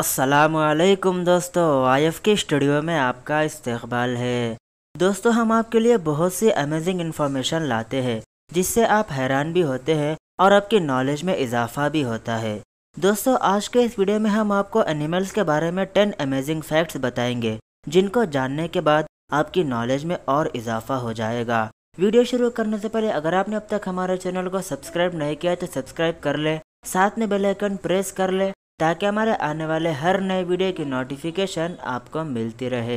असलकम दोस्तों I F के स्टूडियो में आपका इस्तबाल है दोस्तों हम आपके लिए बहुत सी अमेजिंग इन्फॉर्मेशन लाते हैं जिससे आप हैरान भी होते हैं और आपकी नॉलेज में इजाफा भी होता है दोस्तों आज के इस वीडियो में हम आपको एनिमल्स के बारे में टेन अमेजिंग फैक्ट्स बताएंगे जिनको जानने के बाद आपकी नॉलेज में और इजाफा हो जाएगा वीडियो शुरू करने से पहले अगर आपने अब तक हमारे चैनल को सब्सक्राइब नहीं किया तो सब्सक्राइब कर लें साथ में बेलाइकन प्रेस कर लें ताकि हमारे आने वाले हर नए वीडियो की नोटिफिकेशन आपको मिलती रहे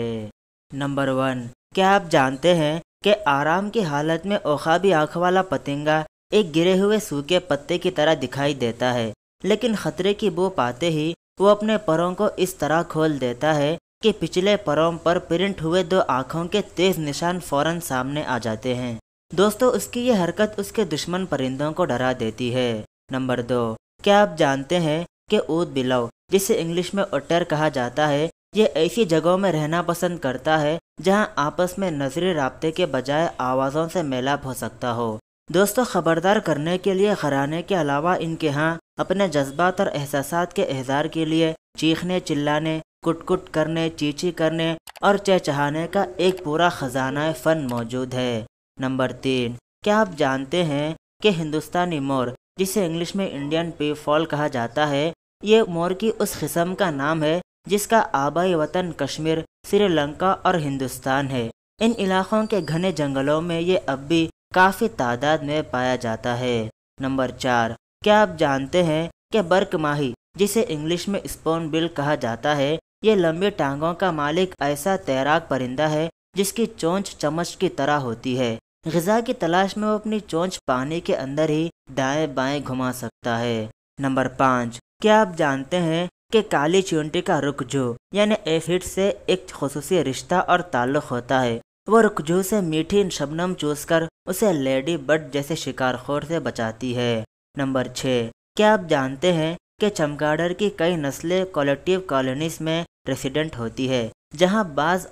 नंबर वन क्या आप जानते हैं कि आराम की हालत में ओखाबी आँख वाला पतंगा एक गिरे हुए सूखे पत्ते की तरह दिखाई देता है लेकिन खतरे की बो पाते ही वो अपने परों को इस तरह खोल देता है कि पिछले परों पर प्रिंट हुए दो आँखों के तेज निशान फौरन सामने आ जाते हैं दोस्तों उसकी ये हरकत उसके दुश्मन परिंदों को डरा देती है नंबर दो क्या आप जानते हैं के ऊद बिलाव जिसे इंग्लिश में ओटर कहा जाता है ये ऐसी जगहों में रहना पसंद करता है जहां आपस में नजरी रबते के बजाय आवाज़ों से मेलाप हो सकता हो दोस्तों खबरदार करने के लिए घराने के अलावा इनके यहाँ अपने जज्बात और एहसास के एहजार के लिए चीखने चिल्लाने कुटकुट करने चीची करने और चहचहाने का एक पूरा खजाना फ़न मौजूद है नंबर तीन क्या आप जानते हैं कि हिंदुस्तानी मोर जिसे इंग्लिश में इंडियन पे फॉल कहा जाता है ये मोर की उस किस्म का नाम है जिसका आबाई वतन कश्मीर श्रीलंका और हिंदुस्तान है इन इलाकों के घने जंगलों में ये अब भी काफ़ी तादाद में पाया जाता है नंबर चार क्या आप जानते हैं कि बर्क माही जिसे इंग्लिश में स्पोन बिल कहा जाता है ये लंबे टांगों का मालिक ऐसा तैराक परिंदा है जिसकी चोंच चमच की तरह होती है गजा की तलाश में वो अपनी चोंच पानी के अंदर ही दाएं बाएं घुमा सकता है नंबर पाँच क्या आप जानते हैं कि काली चिंटी का रुकजो यानी एफिड से एक खसूस रिश्ता और ताल्लुक होता है वो रुकजो से मीठी शबनम चूसकर उसे लेडी बर्ड जैसे शिकारखोर से बचाती है नंबर छः क्या आप जानते हैं कि चमगाडर की कई नस्लें कोलेक्टिव कॉलोनीज में रेसिडेंट होती है जहाँ बाज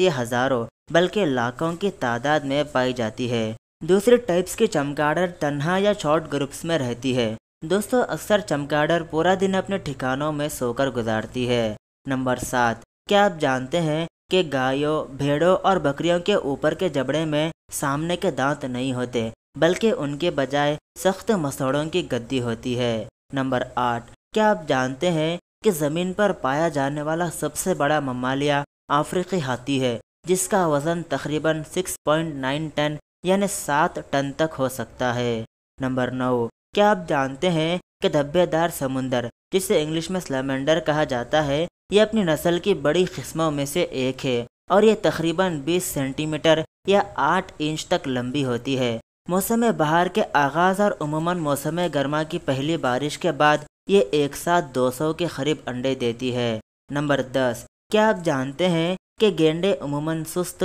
या हज़ारों बल्कि लाखों की तादाद में पाई जाती है दूसरे टाइप्स की चमगाडर तन्हा या शॉर्ट ग्रुप्स में रहती है दोस्तों अक्सर चमगाड़ पूरा दिन अपने ठिकानों में सोकर गुजारती है नंबर सात क्या आप जानते हैं कि गायों भेड़ों और बकरियों के ऊपर के जबड़े में सामने के दांत नहीं होते बल्कि उनके बजाय सख्त मसौड़ों की गद्दी होती है नंबर आठ क्या आप जानते हैं कि ज़मीन पर पाया जाने वाला सबसे बड़ा ममालिया अफ्रीकी हाथी है जिसका वज़न तकरीबन 6.9 टन यानी सात टन तक हो सकता है नंबर नौ क्या आप जानते हैं कि धब्बेदार समुंदर जिसे इंग्लिश में स्लमेंडर कहा जाता है ये अपनी नस्ल की बड़ी किस्मों में से एक है और ये तकरीबन 20 सेंटीमीटर या 8 इंच तक लंबी होती है मौसम बहार के आगाज़ और उमूमन मौसम गर्मा की पहली बारिश के बाद ये एक साथ 200 के करीब अंडे देती है नंबर 10 क्या आप जानते हैं कि गेंडे उमूमन सुस्त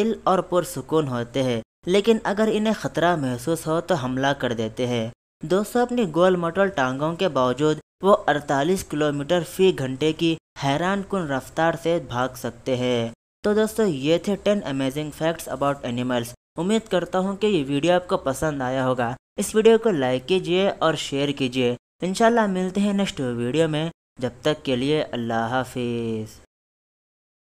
दिल और पुरसकून होते हैं लेकिन अगर इन्हें खतरा महसूस हो तो हमला कर देते हैं दोस्तों अपनी गोल मोटल टांगों के बावजूद वो 48 किलोमीटर फी घंटे की हैरान कन रफ्तार से भाग सकते हैं तो दोस्तों ये थे 10 अमेजिंग फैक्ट्स अबाउट एनिमल्स उम्मीद करता हूँ कि ये वीडियो आपको पसंद आया होगा इस वीडियो को लाइक कीजिए और शेयर कीजिए इनशाला मिलते हैं नेक्स्ट वीडियो में जब तक के लिए अल्लाह हाफिज़